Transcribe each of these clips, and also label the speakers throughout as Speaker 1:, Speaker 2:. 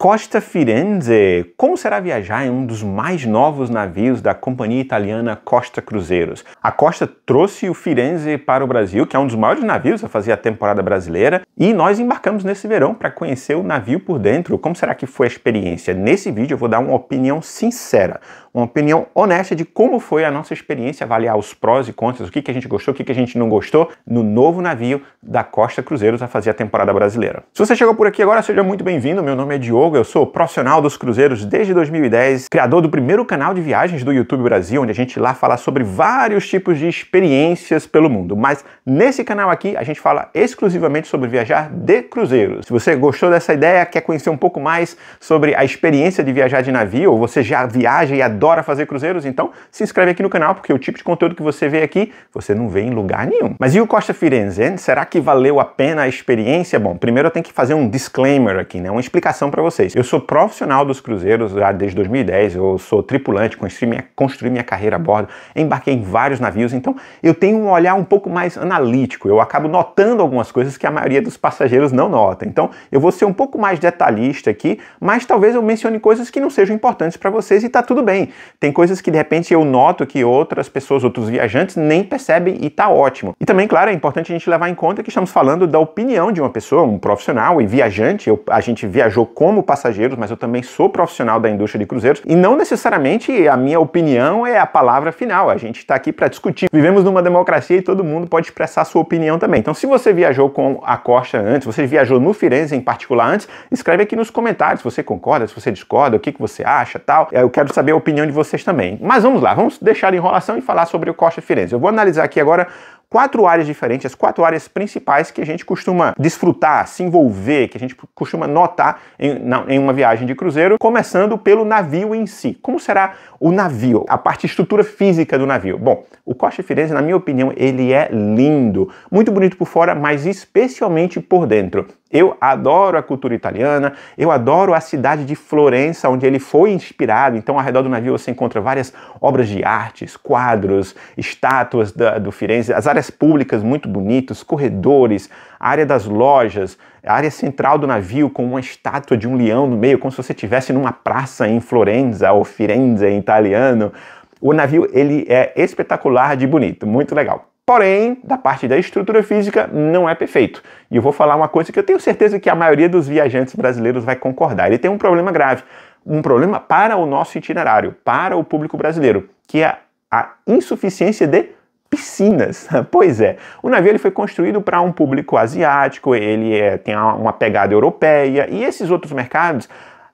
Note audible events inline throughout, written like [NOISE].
Speaker 1: Costa Firenze. Como será viajar em um dos mais novos navios da companhia italiana Costa Cruzeiros? A Costa trouxe o Firenze para o Brasil, que é um dos maiores navios a fazer a temporada brasileira, e nós embarcamos nesse verão para conhecer o navio por dentro. Como será que foi a experiência? Nesse vídeo eu vou dar uma opinião sincera uma opinião honesta de como foi a nossa experiência, avaliar os prós e contras, o que, que a gente gostou, o que, que a gente não gostou no novo navio da Costa Cruzeiros a fazer a temporada brasileira. Se você chegou por aqui agora, seja muito bem-vindo. Meu nome é Diogo, eu sou profissional dos cruzeiros desde 2010, criador do primeiro canal de viagens do YouTube Brasil, onde a gente lá fala sobre vários tipos de experiências pelo mundo. Mas nesse canal aqui a gente fala exclusivamente sobre viajar de cruzeiros Se você gostou dessa ideia, quer conhecer um pouco mais sobre a experiência de viajar de navio, ou você já viaja e adora adora fazer cruzeiros, então se inscreve aqui no canal, porque o tipo de conteúdo que você vê aqui, você não vê em lugar nenhum. Mas e o Costa Firenze, hein? Será que valeu a pena a experiência? Bom, primeiro eu tenho que fazer um disclaimer aqui, né? Uma explicação para vocês. Eu sou profissional dos cruzeiros já ah, desde 2010, eu sou tripulante, construí minha, construí minha carreira a bordo, embarquei em vários navios, então eu tenho um olhar um pouco mais analítico, eu acabo notando algumas coisas que a maioria dos passageiros não nota. Então eu vou ser um pouco mais detalhista aqui, mas talvez eu mencione coisas que não sejam importantes para vocês e tá tudo bem tem coisas que de repente eu noto que outras pessoas, outros viajantes nem percebem e tá ótimo. E também, claro, é importante a gente levar em conta que estamos falando da opinião de uma pessoa, um profissional e viajante. Eu, a gente viajou como passageiros, mas eu também sou profissional da indústria de cruzeiros e não necessariamente a minha opinião é a palavra final. A gente está aqui para discutir. Vivemos numa democracia e todo mundo pode expressar sua opinião também. Então, se você viajou com a Costa antes, você viajou no Firenze em particular antes, escreve aqui nos comentários se você concorda, se você discorda, o que, que você acha, tal. Eu quero saber a opinião opinião de vocês também. Mas vamos lá, vamos deixar a enrolação e falar sobre o Costa Firenze. Eu vou analisar aqui agora quatro áreas diferentes, as quatro áreas principais que a gente costuma desfrutar, se envolver, que a gente costuma notar em, na, em uma viagem de cruzeiro, começando pelo navio em si. Como será o navio, a parte estrutura física do navio? Bom, o Costa Firenze, na minha opinião, ele é lindo, muito bonito por fora, mas especialmente por dentro. Eu adoro a cultura italiana, eu adoro a cidade de Florença, onde ele foi inspirado. Então, ao redor do navio você encontra várias obras de artes, quadros, estátuas da, do Firenze, as áreas áreas públicas muito bonitas, corredores, área das lojas, área central do navio com uma estátua de um leão no meio, como se você estivesse numa praça em Florença ou Firenze em italiano. O navio ele é espetacular de bonito, muito legal. Porém, da parte da estrutura física, não é perfeito. E eu vou falar uma coisa que eu tenho certeza que a maioria dos viajantes brasileiros vai concordar. Ele tem um problema grave, um problema para o nosso itinerário, para o público brasileiro, que é a insuficiência de piscinas. [LAUGHS] Pois é, o navio ele foi construído para um público asiático, ele é, tem uma pegada europeia e esses outros mercados.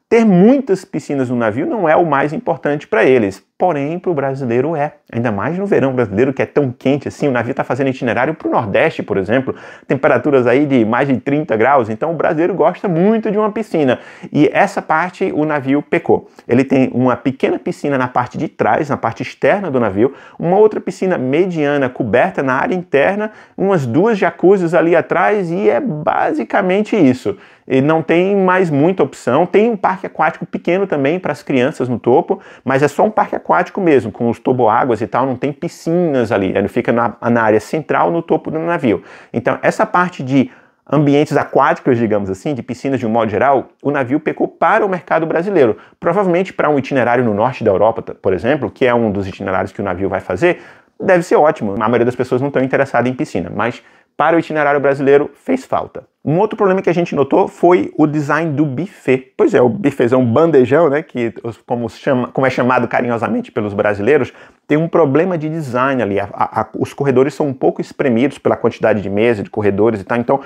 Speaker 1: Ter muitas piscinas no navio não é o mais importante para eles porém para o brasileiro é. Ainda mais no verão brasileiro que é tão quente assim, o navio está fazendo itinerário para o Nordeste, por exemplo, temperaturas aí de mais de 30 graus, então o brasileiro gosta muito de uma piscina. E essa parte o navio pecou. Ele tem uma pequena piscina na parte de trás, na parte externa do navio, uma outra piscina mediana coberta na área interna, umas duas jacuzzis ali atrás e é basicamente isso. E não tem mais muita opção. Tem um parque aquático pequeno também para as crianças no topo, mas é só um parque aquático aquático mesmo, com os toboáguas e tal, não tem piscinas ali, né? ele fica na, na área central, no topo do navio. Então, essa parte de ambientes aquáticos, digamos assim, de piscinas de um modo geral, o navio pecou para o mercado brasileiro. Provavelmente para um itinerário no norte da Europa, por exemplo, que é um dos itinerários que o navio vai fazer, deve ser ótimo. A maioria das pessoas não estão interessada em piscina, mas para o itinerário brasileiro fez falta. Um outro problema que a gente notou foi o design do buffet. Pois é, o buffet é um bandejão, né, que como, chama, como é chamado carinhosamente pelos brasileiros, tem um problema de design ali. A, a, os corredores são um pouco espremidos pela quantidade de mesa, de corredores e tal, então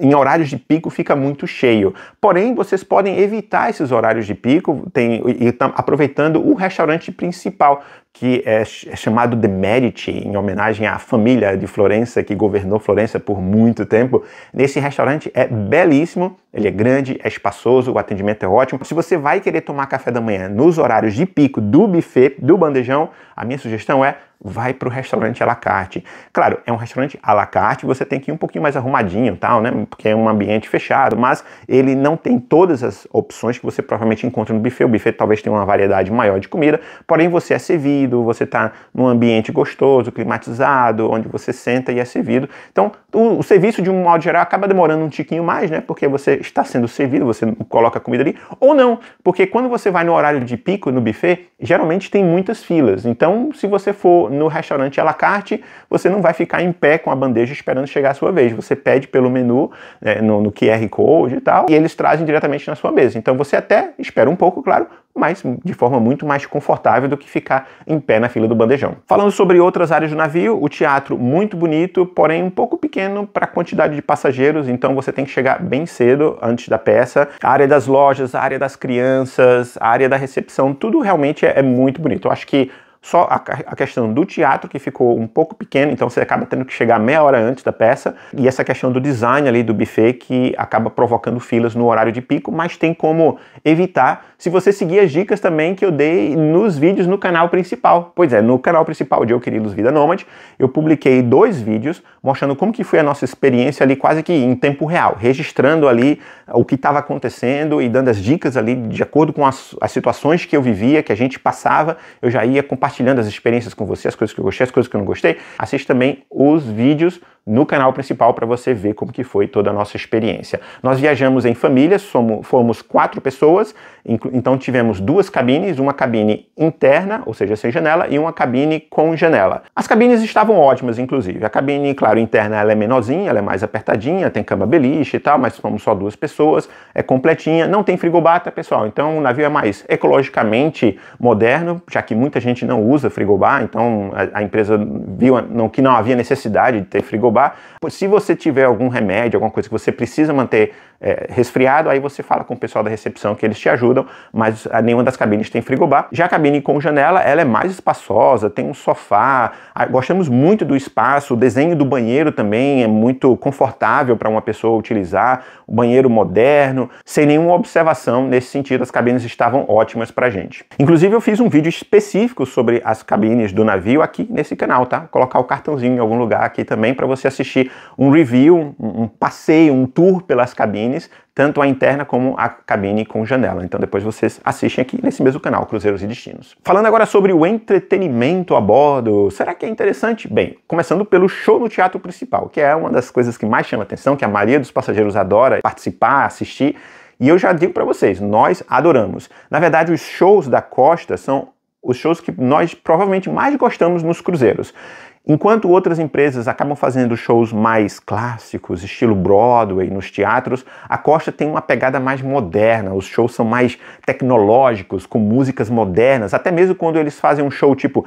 Speaker 1: em horários de pico fica muito cheio. Porém, vocês podem evitar esses horários de pico tem, e, e aproveitando o restaurante principal que é, é, chamado de Medici, em homenagem à família de Florença, que governou Florença por muito tempo. Nesse restaurante é belíssimo, ele é grande, é espaçoso, o atendimento é ótimo. Se você vai querer tomar café da manhã nos horários de pico do buffet, do bandejão, a minha sugestão é vai para o restaurante à la carte. Claro, é um restaurante à la carte, você tem que ir um pouquinho mais arrumadinho, tal, né? Porque é um ambiente fechado, mas ele não tem todas as opções que você provavelmente encontra no buffet. O buffet talvez tenha uma variedade maior de comida, porém você é servido, você está num ambiente gostoso, climatizado, onde você senta e é servido. Então, o, o serviço de um modo geral acaba demorando um tiquinho mais, né? Porque você está sendo servido, você coloca a comida ali ou não, porque quando você vai no horário de pico no buffet, geralmente tem muitas filas. Então, se você for no restaurante à la carte, você não vai ficar em pé com a bandeja esperando chegar a sua vez. Você pede pelo menu, né, no, no QR Code e tal, e eles trazem diretamente na sua mesa. Então você até espera um pouco, claro, mas de forma muito mais confortável do que ficar em pé na fila do bandejão. Falando sobre outras áreas do navio, o teatro muito bonito, porém um pouco pequeno para a quantidade de passageiros, então você tem que chegar bem cedo antes da peça. A área das lojas, a área das crianças, a área da recepção, tudo realmente é, é muito bonito. Eu acho que só a, a questão do teatro, que ficou um pouco pequeno, então você acaba tendo que chegar meia hora antes da peça, e essa questão do design ali do buffet, que acaba provocando filas no horário de pico, mas tem como evitar se você seguir as dicas também que eu dei nos vídeos no canal principal. Pois é, no canal principal de Eu Queridos Vida Nômade, eu publiquei dois vídeos mostrando como que foi a nossa experiência ali quase que em tempo real, registrando ali ah, o que estava acontecendo e dando as dicas ali de acordo com as, as situações que eu vivia, que a gente passava, eu já ia compartilhando compartilhando as experiências com você, as coisas que eu gostei, as coisas que eu não gostei, assiste também os vídeos no canal principal para você ver como que foi toda a nossa experiência. Nós viajamos em família, somos, fomos quatro pessoas, então tivemos duas cabines, uma cabine interna, ou seja, sem janela, e uma cabine com janela. As cabines estavam ótimas, inclusive. A cabine, claro, interna ela é menorzinha, ela é mais apertadinha, tem cama beliche e tal, mas fomos só duas pessoas, é completinha, não tem frigobata, pessoal, então o navio é mais ecologicamente moderno, já que muita gente não usa frigobar, então a, a empresa viu não, que não havia necessidade de ter frigobar. Se você tiver algum remédio, alguma coisa que você precisa manter é, resfriado, aí você fala com o pessoal da recepção que eles te ajudam, mas ah, nenhuma das cabines tem frigobar. Já a cabine com janela, ela é mais espaçosa, tem um sofá, gostamos muito do espaço, o desenho do banheiro também é muito confortável para uma pessoa utilizar, o banheiro moderno, sem nenhuma observação nesse sentido, as cabines estavam ótimas para gente. Inclusive eu fiz um vídeo específico sobre sobre as cabines do navio aqui nesse canal, tá? Vou colocar o cartãozinho em algum lugar aqui também para você assistir um review, um, um passeio, um tour pelas cabines, tanto a interna como a cabine com janela. Então depois vocês assistem aqui nesse mesmo canal, Cruzeiros e Destinos. Falando agora sobre o entretenimento a bordo, será que é interessante? Bem, começando pelo show no teatro principal, que é uma das coisas que mais chama atenção, que a maioria dos passageiros adora participar, assistir. E eu já digo para vocês, nós adoramos. Na verdade, os shows da Costa são os shows que nós provavelmente mais gostamos nos cruzeiros. Enquanto outras empresas acabam fazendo shows mais clássicos, estilo Broadway, nos teatros, a Costa tem uma pegada mais moderna. Os shows são mais tecnológicos, com músicas modernas. Até mesmo quando eles fazem um show tipo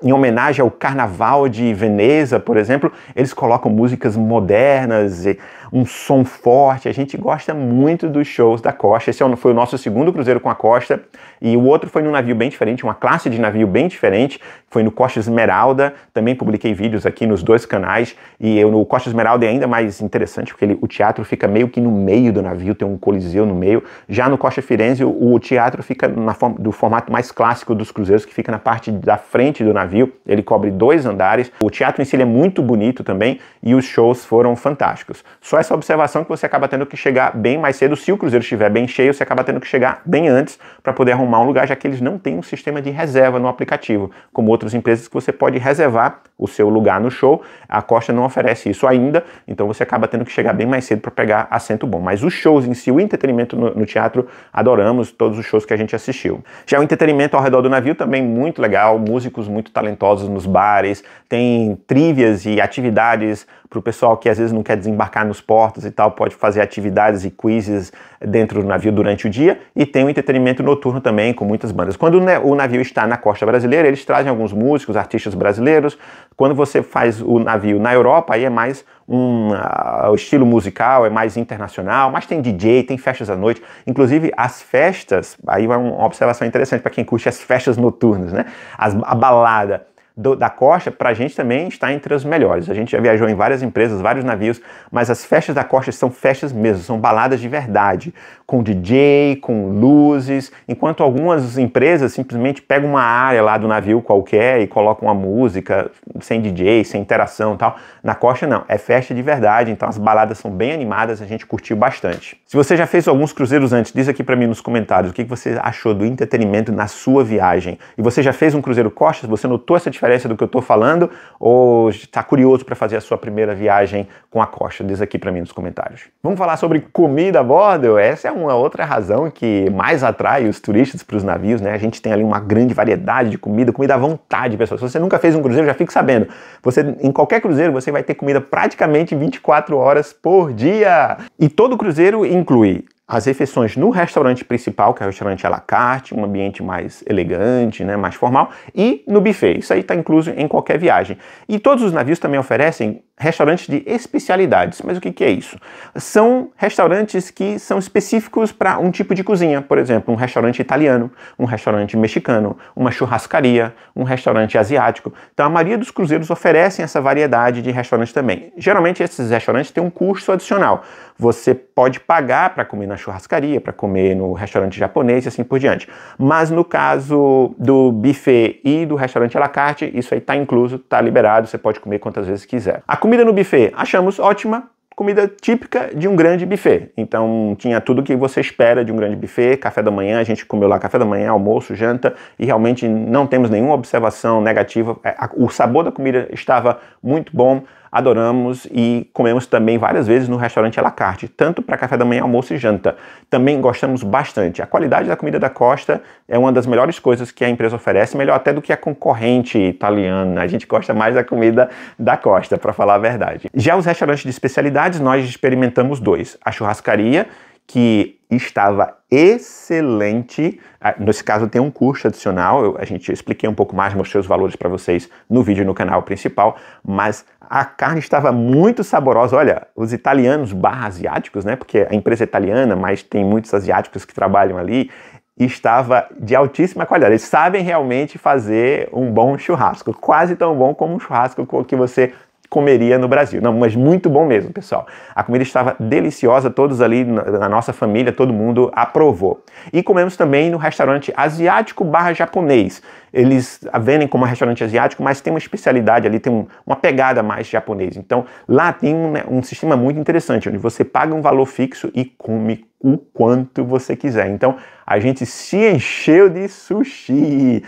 Speaker 1: em homenagem ao Carnaval de Veneza, por exemplo, eles colocam músicas modernas. E um som forte. A gente gosta muito dos shows da Costa. Esse é foi o nosso segundo cruzeiro com a Costa e o outro foi num navio bem diferente, uma classe de navio bem diferente. Foi no Costa Esmeralda. Também publiquei vídeos aqui nos dois canais e eu no Costa Esmeralda é ainda mais interessante porque ele, o teatro fica meio que no meio do navio, tem um coliseu no meio. Já no Costa Firenze o, o teatro fica na do formato mais clássico dos cruzeiros que fica na parte da frente do navio. Ele cobre dois andares. O teatro em si é muito bonito também e os shows foram fantásticos. Só essa observação que você acaba tendo que chegar bem mais cedo. Se o Cruzeiro estiver bem cheio, você acaba tendo que chegar bem antes para poder arrumar um lugar, já que eles não têm um sistema de reserva no aplicativo, como outras empresas que você pode reservar o seu lugar no show. A Costa não oferece isso ainda, então você acaba tendo que chegar bem mais cedo para pegar assento bom. Mas os shows em si, o entretenimento no, no teatro, adoramos todos os shows que a gente assistiu. Já o entretenimento ao redor do navio também muito legal, músicos muito talentosos nos bares, tem trívias e atividades para o pessoal que às vezes não quer desembarcar nos portas e tal, pode fazer atividades e quizzes dentro do navio durante o dia e tem um entretenimento noturno também com muitas bandas. Quando o navio está na costa brasileira, eles trazem alguns músicos, artistas brasileiros. Quando você faz o navio na Europa, aí é mais um uh, estilo musical, é mais internacional, mas tem DJ, tem festas à noite. Inclusive, as festas, aí uma observação interessante para quem curte as festas noturnas, né? As, a balada do, da Costa, para a gente também está entre as melhores. A gente já viajou em várias empresas, vários navios, mas as festas da Costa são festas mesmo, são baladas de verdade, com DJ, com luzes, enquanto algumas empresas simplesmente pegam uma área lá do navio qualquer e colocam uma música sem DJ, sem interação e tal. Na Costa não, é festa de verdade, então as baladas são bem animadas, a gente curtiu bastante. Se você já fez alguns cruzeiros antes, diz aqui para mim nos comentários o que você achou do entretenimento na sua viagem. E você já fez um cruzeiro Costa? Você notou essa diferença? diferença do que eu estou falando ou está curioso para fazer a sua primeira viagem com a costa? Diz aqui para mim nos comentários. Vamos falar sobre comida a bordo? Essa é uma outra razão que mais atrai os turistas para os navios, né? A gente tem ali uma grande variedade de comida, comida à vontade, pessoal. Se você nunca fez um cruzeiro, já fique sabendo. Você, em qualquer cruzeiro, você vai ter comida praticamente 24 horas por dia. E todo cruzeiro inclui as refeições no restaurante principal, que é o restaurante à la carte, um ambiente mais elegante, né, mais formal, e no buffet. Isso aí está incluso em qualquer viagem. E todos os navios também oferecem restaurantes de especialidades. Mas o que, que é isso? São restaurantes que são específicos para um tipo de cozinha, por exemplo, um restaurante italiano, um restaurante mexicano, uma churrascaria, um restaurante asiático. Então a maioria dos cruzeiros oferecem essa variedade de restaurantes também. Geralmente esses restaurantes têm um custo adicional. Você pode pagar para comer na churrascaria, para comer no restaurante japonês e assim por diante. Mas no caso do buffet e do restaurante à la carte, isso aí está incluso, está liberado, você pode comer quantas vezes quiser. A comida no buffet, achamos ótima, comida típica de um grande buffet. Então tinha tudo que você espera de um grande buffet, café da manhã, a gente comeu lá café da manhã, almoço, janta e realmente não temos nenhuma observação negativa. É, o sabor da comida estava muito bom adoramos e comemos também várias vezes no restaurante à la carte, tanto para café da manhã, almoço e janta. Também gostamos bastante. A qualidade da comida da Costa é uma das melhores coisas que a empresa oferece, melhor até do que a concorrente italiana. A gente gosta mais da comida da Costa, para falar a verdade. Já os restaurantes de especialidades, nós experimentamos dois: a churrascaria que estava excelente. Ah, nesse caso tem um curso adicional, eu, a gente expliquei um pouco mais, mostrei os valores para vocês no vídeo no canal principal, mas a carne estava muito saborosa. Olha, os italianos barra asiáticos, né? Porque a empresa é italiana, mas tem muitos asiáticos que trabalham ali, estava de altíssima qualidade. Eles sabem realmente fazer um bom churrasco, quase tão bom como um churrasco que você comeria no Brasil. Não, mas muito bom mesmo, pessoal. A comida estava deliciosa, todos ali na nossa família, todo mundo aprovou. E comemos também no restaurante asiático barra japonês. Eles vendem como restaurante asiático, mas tem uma especialidade ali, tem um, uma pegada mais japonesa. Então lá tem um, né, um sistema muito interessante, onde você paga um valor fixo e come o quanto você quiser. Então, a gente se encheu de sushi.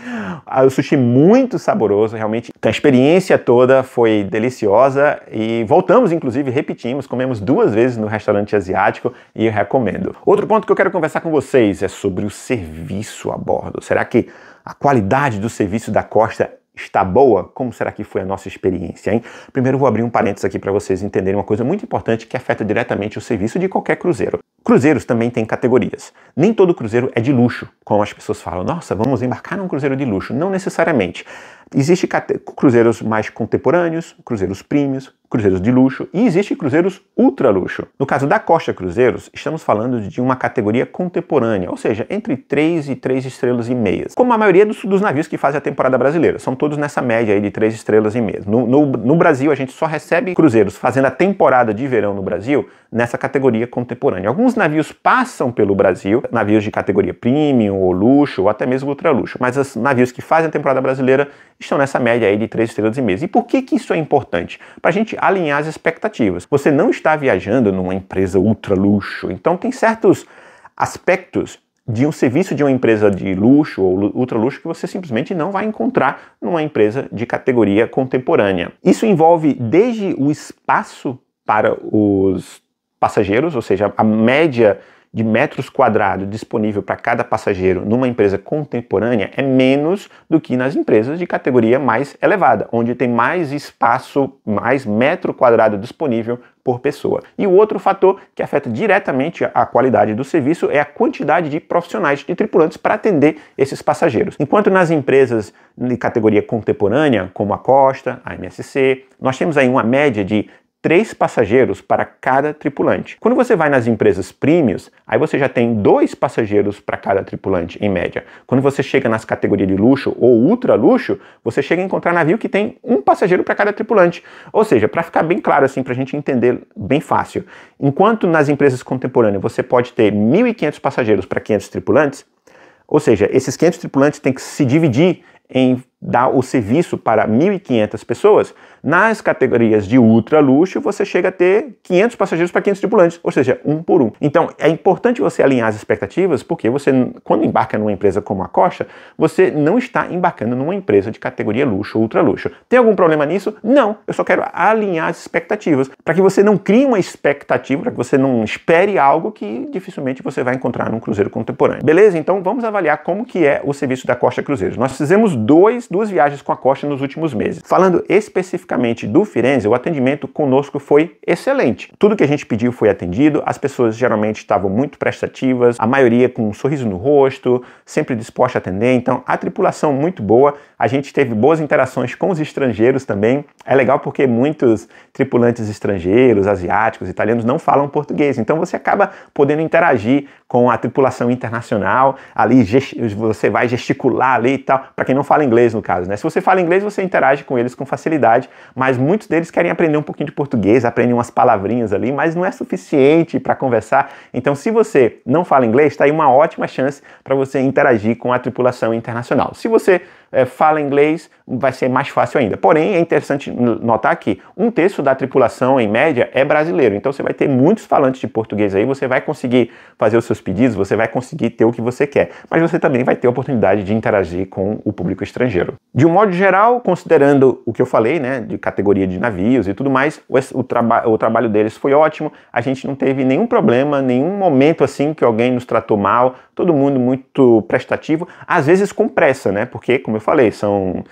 Speaker 1: Ah, o sushi muito saboroso, realmente. Então, a experiência toda foi deliciosa e voltamos, inclusive, repetimos, comemos duas vezes no restaurante asiático e recomendo. Outro ponto que eu quero conversar com vocês é sobre o serviço a bordo. Será que a qualidade do serviço da Costa está boa? Como será que foi a nossa experiência, hein? Primeiro vou abrir um parênteses aqui para vocês entenderem uma coisa muito importante que afeta diretamente o serviço de qualquer cruzeiro. Cruzeiros também tem categorias. Nem todo cruzeiro é de luxo, como as pessoas falam. Nossa, vamos embarcar num cruzeiro de luxo. Não necessariamente. Existem cruzeiros mais contemporâneos, cruzeiros premios, cruzeiros de luxo e existem cruzeiros ultra luxo. No caso da Costa Cruzeiros, estamos falando de uma categoria contemporânea, ou seja, entre 3 e 3 estrelas e meias, como a maioria dos, dos navios que fazem a temporada brasileira. São todos nessa média aí de 3 estrelas e meias. No, no, no Brasil, a gente só recebe cruzeiros fazendo a temporada de verão no Brasil nessa categoria contemporânea. Alguns navios passam pelo Brasil, navios de categoria premium, ou luxo, ou até mesmo ultraluxo, mas os navios que fazem a temporada brasileira estão nessa média aí de 3 estrelas e meia. E por que, que isso é importante? Para a gente alinhar as expectativas. Você não está viajando numa empresa ultraluxo, então tem certos aspectos de um serviço de uma empresa de luxo ou ultraluxo que você simplesmente não vai encontrar numa empresa de categoria contemporânea. Isso envolve desde o espaço para os passageiros, ou seja, a média de metros quadrados disponível para cada passageiro numa empresa contemporânea é menos do que nas empresas de categoria mais elevada, onde tem mais espaço, mais metro quadrado disponível por pessoa. E o outro fator que afeta diretamente a qualidade do serviço é a quantidade de profissionais de tripulantes para atender esses passageiros. Enquanto nas empresas de categoria contemporânea, como a Costa, a MSC, nós temos aí uma média de três passageiros para cada tripulante. Quando você vai nas empresas prêmios, aí você já tem dois passageiros para cada tripulante, em média. Quando você chega nas categorias de luxo ou ultra luxo, você chega a encontrar navio que tem um passageiro para cada tripulante. Ou seja, para ficar bem claro assim, para a gente entender bem fácil, enquanto nas empresas contemporâneas você pode ter 1.500 passageiros para 500 tripulantes, ou seja, esses 500 tripulantes têm que se dividir em dá o serviço para 1.500 pessoas, nas categorias de ultra luxo você chega a ter 500 passageiros para 500 tripulantes, ou seja, um por um. Então é importante você alinhar as expectativas, porque você, quando embarca numa empresa como a Costa, você não está embarcando numa empresa de categoria luxo ou ultra luxo. Tem algum problema nisso? Não, eu só quero alinhar as expectativas, para que você não crie uma expectativa, para que você não espere algo que dificilmente você vai encontrar num cruzeiro contemporâneo. Beleza? Então vamos avaliar como que é o serviço da Costa Cruzeiros. Nós fizemos dois duas viagens com a Costa nos últimos meses. Falando especificamente do Firenze, o atendimento conosco foi excelente. Tudo que a gente pediu foi atendido, as pessoas geralmente estavam muito prestativas, a maioria com um sorriso no rosto, sempre disposta a atender, então a tripulação muito boa, a gente teve boas interações com os estrangeiros também. É legal porque muitos tripulantes estrangeiros, asiáticos, italianos não falam português, então você acaba podendo interagir com a tripulação internacional, ali você vai gesticular ali e tal, para quem não fala inglês, no caso, né? Se você fala inglês, você interage com eles com facilidade, mas muitos deles querem aprender um pouquinho de português, aprendem umas palavrinhas ali, mas não é suficiente para conversar. Então, se você não fala inglês, está aí uma ótima chance para você interagir com a tripulação internacional. Se você é, fala inglês, vai ser mais fácil ainda. Porém, é interessante notar que um terço da tripulação, em média, é brasileiro. Então você vai ter muitos falantes de português aí, você vai conseguir fazer os seus pedidos, você vai conseguir ter o que você quer. Mas você também vai ter a oportunidade de interagir com o público estrangeiro. De um modo geral, considerando o que eu falei, né, de categoria de navios e tudo mais, o, traba o trabalho deles foi ótimo. A gente não teve nenhum problema, nenhum momento assim que alguém nos tratou mal, todo mundo muito prestativo, às vezes com pressa, né? Porque, como eu falei, são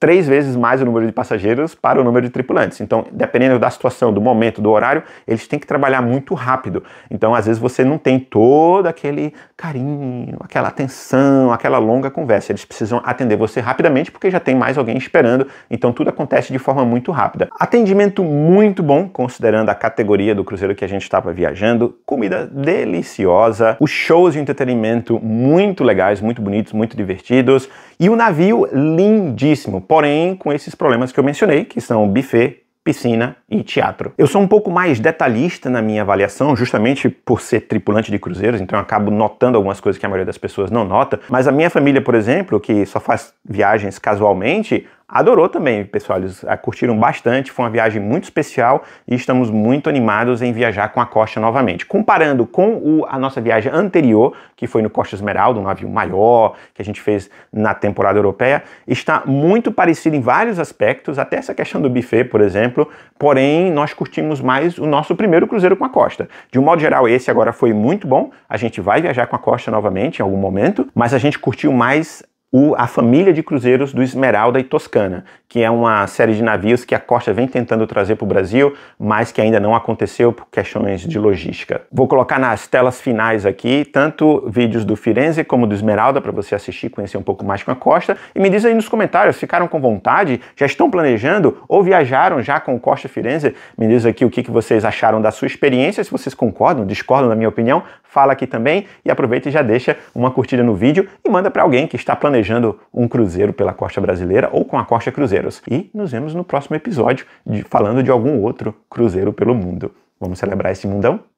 Speaker 1: três vezes mais o número de passageiros para o número de tripulantes. Então, dependendo da situação, do momento, do horário, eles têm que trabalhar muito rápido. Então, às vezes você não tem todo aquele carinho, aquela atenção, aquela longa conversa. Eles precisam atender você rapidamente porque já tem mais alguém esperando. Então, tudo acontece de forma muito rápida. Atendimento muito bom, considerando a categoria do cruzeiro que a gente estava viajando. Comida deliciosa, os shows de entretenimento muito legais, muito bonitos, muito divertidos. E o navio lindíssimo, porém com esses problemas que eu mencionei, que são buffet, piscina e teatro. Eu sou um pouco mais detalhista na minha avaliação, justamente por ser tripulante de cruzeiros, então eu acabo notando algumas coisas que a maioria das pessoas não nota, mas a minha família, por exemplo, que só faz viagens casualmente, adorou também, pessoal. Eles eh, curtiram bastante, foi uma viagem muito especial e estamos muito animados em viajar com a Costa novamente. Comparando com o, a nossa viagem anterior, que foi no Costa Esmeralda, um navio maior que a gente fez na temporada europeia, está muito parecido em vários aspectos, até essa questão do buffet, por exemplo, porém nós curtimos mais o nosso primeiro cruzeiro com a Costa. De um modo geral, esse agora foi muito bom. A gente vai viajar com a Costa novamente em algum momento, mas a gente curtiu mais o, a família de cruzeiros do Esmeralda e Toscana, que é uma série de navios que a Costa vem tentando trazer para o Brasil, mas que ainda não aconteceu por questões de logística. Vou colocar nas telas finais aqui tanto vídeos do Firenze como do Esmeralda para você assistir, conhecer um pouco mais com a Costa. E me diz aí nos comentários, ficaram com vontade? Já estão planejando ou viajaram já com o Costa Firenze? Me diz aqui o que, que vocês acharam da sua experiência, se vocês concordam, discordam da minha opinião, fala aqui também e aproveita e já deixa uma curtida no vídeo e manda para alguém que está planejando planejando um cruzeiro pela costa brasileira ou com a Costa Cruzeiros. E nos vemos no próximo episódio de, falando de algum outro cruzeiro pelo mundo. Vamos celebrar esse mundão?